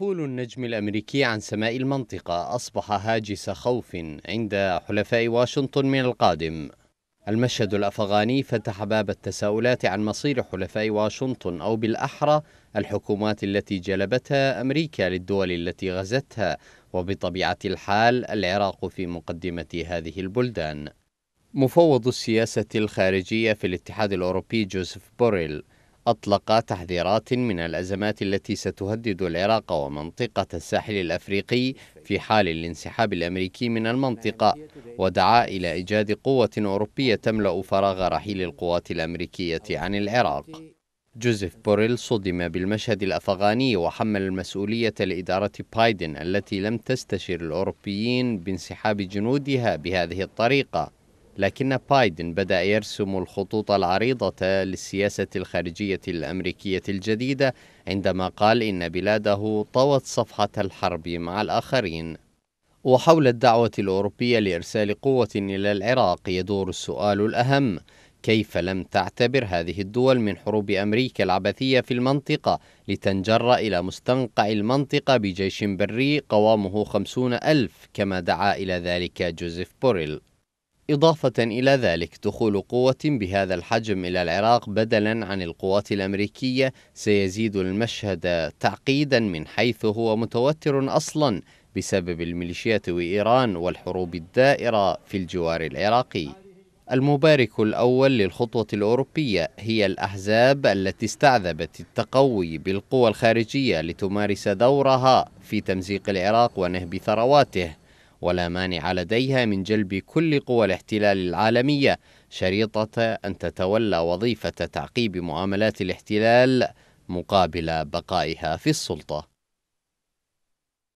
دخول النجم الامريكي عن سماء المنطقه اصبح هاجس خوف عند حلفاء واشنطن من القادم المشهد الافغاني فتح باب التساؤلات عن مصير حلفاء واشنطن او بالاحرى الحكومات التي جلبتها امريكا للدول التي غزتها وبطبيعه الحال العراق في مقدمه هذه البلدان مفوض السياسه الخارجيه في الاتحاد الاوروبي جوزيف بوريل أطلق تحذيرات من الأزمات التي ستهدد العراق ومنطقة الساحل الأفريقي في حال الانسحاب الأمريكي من المنطقة ودعا إلى إيجاد قوة أوروبية تملأ فراغ رحيل القوات الأمريكية عن العراق جوزيف بوريل صدم بالمشهد الأفغاني وحمل المسؤولية لإدارة بايدن التي لم تستشر الأوروبيين بانسحاب جنودها بهذه الطريقة لكن بايدن بدأ يرسم الخطوط العريضة للسياسة الخارجية الأمريكية الجديدة عندما قال إن بلاده طوت صفحة الحرب مع الآخرين. وحول الدعوة الأوروبية لإرسال قوة إلى العراق يدور السؤال الأهم: كيف لم تعتبر هذه الدول من حروب أمريكا العبثية في المنطقة لتنجر إلى مستنقع المنطقة بجيش بري قوامه خمسون ألف كما دعا إلى ذلك جوزيف بوريل إضافة إلى ذلك دخول قوة بهذا الحجم إلى العراق بدلا عن القوات الأمريكية سيزيد المشهد تعقيدا من حيث هو متوتر أصلا بسبب الميليشيات وإيران والحروب الدائرة في الجوار العراقي المبارك الأول للخطوة الأوروبية هي الأحزاب التي استعذبت التقوي بالقوى الخارجية لتمارس دورها في تمزيق العراق ونهب ثرواته ولا مانع لديها من جلب كل قوى الاحتلال العالمية شريطة أن تتولى وظيفة تعقيب معاملات الاحتلال مقابل بقائها في السلطه